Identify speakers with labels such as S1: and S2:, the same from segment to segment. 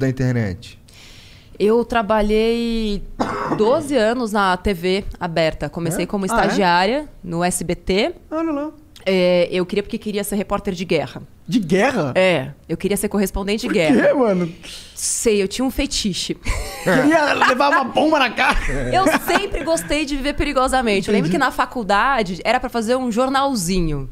S1: da internet? Eu trabalhei 12 anos na TV aberta. Comecei é? como estagiária ah, é? no SBT. Olha lá. É, eu queria porque queria ser repórter de guerra. De guerra? É, eu queria ser correspondente Por de guerra. Por quê, mano? Sei, eu tinha um fetiche. Queria levar uma bomba na cara. Eu sempre gostei de viver perigosamente. Entendi. Eu lembro que na faculdade era para fazer um jornalzinho.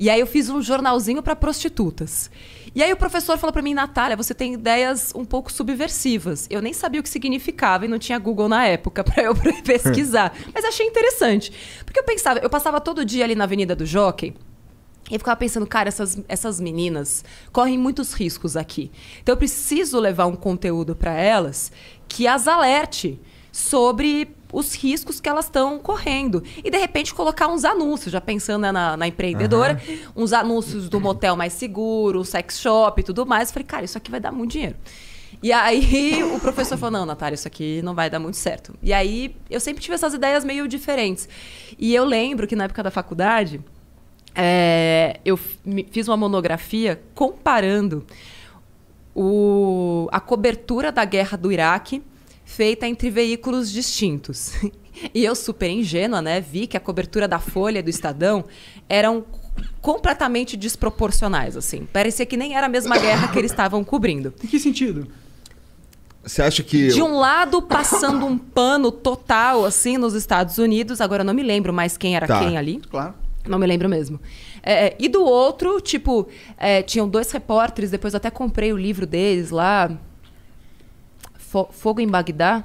S1: E aí eu fiz um jornalzinho para prostitutas. E aí o professor falou para mim, Natália, você tem ideias um pouco subversivas. Eu nem sabia o que significava e não tinha Google na época para eu pesquisar. Mas achei interessante. Porque eu pensava, eu passava todo dia ali na Avenida do Jockey, e eu ficava pensando, cara, essas, essas meninas correm muitos riscos aqui. Então eu preciso levar um conteúdo para elas que as alerte sobre os riscos que elas estão correndo. E, de repente, colocar uns anúncios, já pensando né, na, na, empreendedora, uhum. uns anúncios do motel mais seguro, sex shop e tudo mais. Eu falei, cara, isso aqui vai dar muito dinheiro. E aí o professor falou: não, Natália, isso aqui não vai dar muito certo. E aí eu sempre tive essas ideias meio diferentes. E eu lembro que na época da faculdade, é, eu fiz uma monografia comparando o, a cobertura da guerra do Iraque feita entre veículos distintos. E eu, super ingênua, né, vi que a cobertura da Folha e do Estadão eram completamente desproporcionais, assim. Parecia que nem era a mesma guerra que eles estavam cobrindo. Em que sentido? Você acha que. De um lado, passando um pano total, assim, nos Estados Unidos. Agora eu não me lembro mais quem era tá. quem ali. Claro. Não me lembro mesmo. É, e do outro, tipo, é, tinham dois repórteres, depois eu até comprei o livro deles lá, Fogo em Bagdá,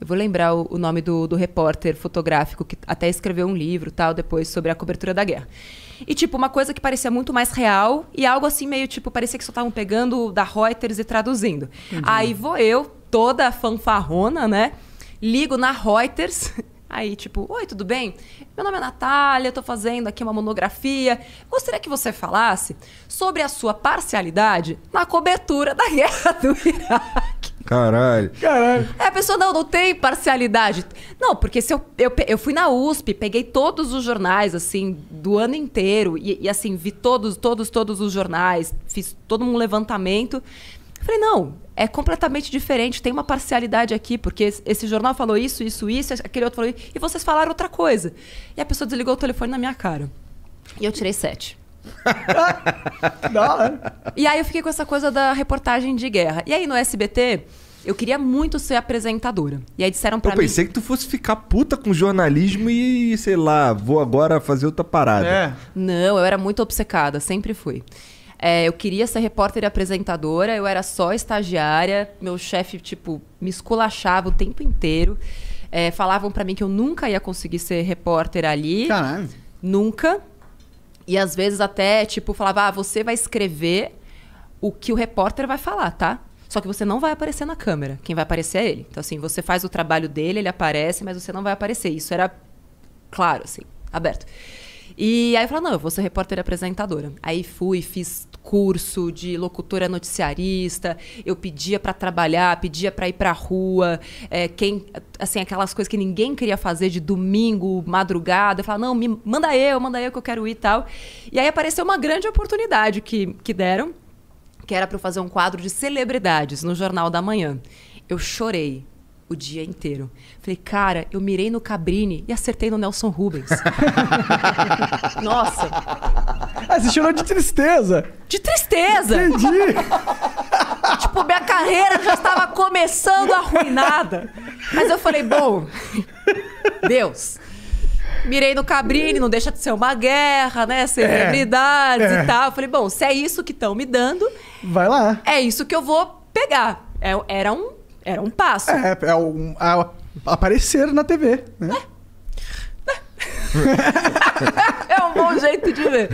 S1: eu vou lembrar o, o nome do, do, repórter fotográfico que até escreveu um livro tal depois sobre a cobertura da guerra. E, tipo, uma coisa que parecia muito mais real e algo assim meio tipo, parecia que só estavam pegando da Reuters e traduzindo. Entendi. Uhum. Aí vou eu, toda fanfarrona, né? Ligo na Reuters. Aí, tipo, oi, tudo bem? Meu nome é Natália, Estou tô fazendo aqui uma monografia. Gostaria que você falasse sobre a sua parcialidade na cobertura da guerra do Iraque. Caralho. Caralho. É, a pessoa não, não tem parcialidade. Não, porque se eu, eu, eu fui na USP, peguei todos os jornais, assim, do ano inteiro. E, e assim, vi todos, todos, todos os jornais. Fiz todo um levantamento. Falei, não, é completamente diferente, tem uma parcialidade aqui, porque esse jornal falou isso, isso, isso, aquele outro falou isso, e vocês falaram outra coisa. E a pessoa desligou o telefone na minha cara. E eu tirei sete. da hora. E aí eu fiquei com essa coisa da reportagem de guerra. E aí no SBT, eu queria muito ser apresentadora. E aí disseram pra mim. Eu pensei que tu fosse ficar puta com jornalismo e, sei lá, vou agora fazer outra parada. É. Não, eu era muito obcecada, sempre fui. É, eu queria ser repórter e apresentadora, eu era só estagiária, meu chefe, tipo, me esculachava o tempo inteiro. É, falavam para mim que eu nunca ia conseguir ser repórter ali. Caralho. Nunca. E às vezes até, tipo, falava, ah, você vai escrever o que o repórter vai falar, tá? Só que você não vai aparecer na câmera. Quem vai aparecer é ele. Então, assim, você faz o trabalho dele, ele aparece, mas você não vai aparecer. Isso era claro, assim, aberto. E aí eu falei, não, eu vou ser repórter e apresentadora. Aí fui, fiz curso de locutora noticiarista, eu pedia para trabalhar, pedia para ir pra rua, é, quem, assim, aquelas coisas que ninguém queria fazer de domingo, madrugada, eu falava, não, me, manda eu, manda eu que eu quero ir e tal. E aí apareceu uma grande oportunidade que, que deram, que era para fazer um quadro de celebridades no Jornal da Manhã. Eu chorei, o dia inteiro. Falei, cara, eu mirei no Cabrini e acertei no Nelson Rubens. Nossa! Ah, você chorou de tristeza! De tristeza! Entendi! tipo, minha carreira já estava começando arruinada. Mas eu falei, bom, Deus, mirei no Cabrini, não deixa de ser uma guerra, né? É, celebridades é, é. e tal. Eu falei, bom, se é isso que estão me dando. Vai lá. É isso que eu vou pegar. É, era um era um passo. É, é um, a, aparecer na TV, né? É. é um bom jeito de ver.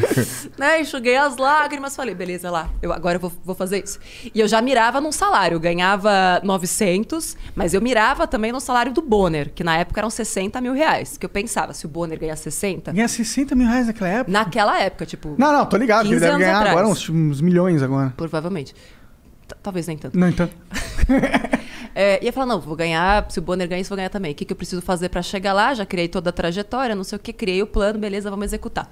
S1: Né? Enxuguei as lágrimas, falei, beleza, lá, eu agora eu vou, vou fazer isso. E eu já mirava num salário, eu ganhava 900, mas eu mirava também no salário do Bonner, que na época eram 60 mil reais. Que eu pensava, se o Bonner ganhar 60. Ganha 60 mil reais naquela época? Naquela época, tipo. Não, não, tô ligado, ele deve ganhar atrás. agora uns, uns milhões agora. Provavelmente. T Talvez nem tanto. Não, então. É, ia falar, não, vou ganhar, se o Bonner ganha isso, vou ganhar também. O que, que eu preciso fazer para chegar lá? Já criei toda a trajetória, não sei o que, criei o plano, beleza, vamos executar.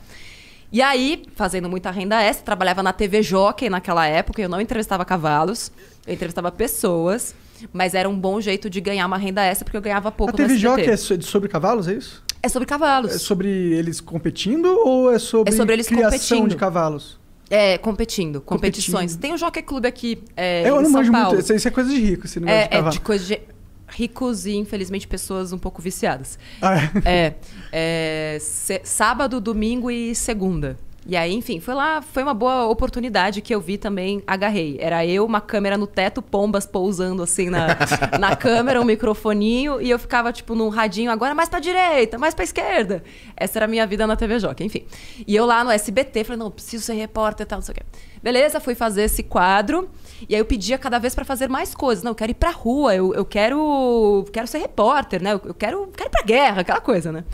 S1: E aí, fazendo muita renda extra, trabalhava na TV Jockey naquela época, eu não entrevistava cavalos, eu entrevistava pessoas, mas era um bom jeito de ganhar uma renda extra, porque eu ganhava pouco A TV Jockey é, é sobre cavalos, é isso? É sobre cavalos. É sobre eles competindo ou é sobre, é sobre eles criação competindo. de cavalos? É, competindo, competições. Tem o Jockey Club aqui é, eu em não São manjo Paulo. Muito, isso é coisa de rico, se não é, de é cavalo. É de coisa de ricos e, infelizmente, pessoas um pouco viciadas. Ah, é. é, é sábado, domingo e segunda. E aí, enfim, foi lá, foi uma boa oportunidade que eu vi também, agarrei. Era eu, uma câmera no teto, pombas pousando assim na, na câmera, um microfoninho, e eu ficava, tipo, num radinho, agora mais pra direita, mais pra esquerda. Essa era a minha vida na TV Joca, enfim. E eu lá no SBT, falei, não, preciso ser repórter e tal, não sei o quê. Beleza, fui fazer esse quadro, e aí eu pedia cada vez para fazer mais coisas. Não, eu quero ir pra rua, eu, eu quero, quero ser repórter, né? Eu, eu quero, quero ir pra guerra, aquela coisa, né?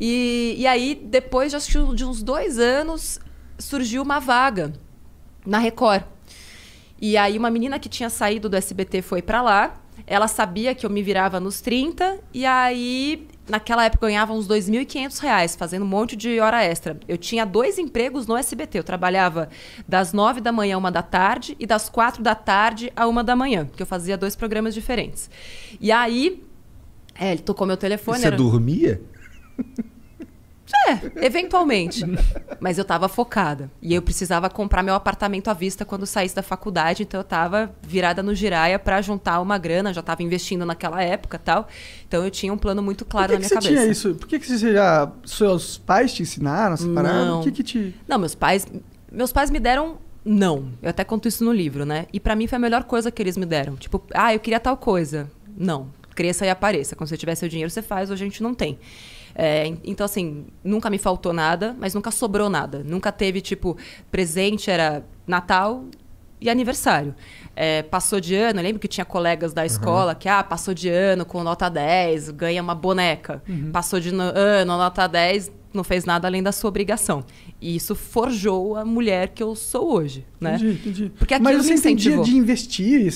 S1: E, e aí, depois de, acho, de uns dois anos, surgiu uma vaga na Record. E aí, uma menina que tinha saído do SBT foi para lá. Ela sabia que eu me virava nos 30. E aí, naquela época, eu ganhava uns 2.500 reais, fazendo um monte de hora extra. Eu tinha dois empregos no SBT. Eu trabalhava das 9 da manhã a 1 da tarde e das 4 da tarde a 1 da manhã, que eu fazia dois programas diferentes. E aí, é, ele tocou meu telefone. E você era... dormia? É, eventualmente. Mas eu tava focada. E eu precisava comprar meu apartamento à vista quando saísse da faculdade, então eu tava virada no giraia para juntar uma grana, já tava investindo naquela época tal. Então eu tinha um plano muito claro que na minha que você cabeça. Tinha isso? Por que, que você já. Seus pais te ensinaram separaram Não. O que, que te. Não, meus pais. Meus pais me deram não. Eu até conto isso no livro, né? E para mim foi a melhor coisa que eles me deram. Tipo, ah, eu queria tal coisa. Não cresça e apareça. Quando você tiver seu dinheiro, você faz, ou a gente não tem. É, então, assim, nunca me faltou nada, mas nunca sobrou nada. Nunca teve, tipo, presente era Natal e aniversário. É, passou de ano, eu lembro que tinha colegas da escola uhum. que, ah, passou de ano com nota 10, ganha uma boneca. Uhum. Passou de no ano, nota 10, não fez nada além da sua obrigação. E isso forjou a mulher que eu sou hoje, né? Entendi, entendi. Porque aquilo Mas você me incentivou. entendia de investir,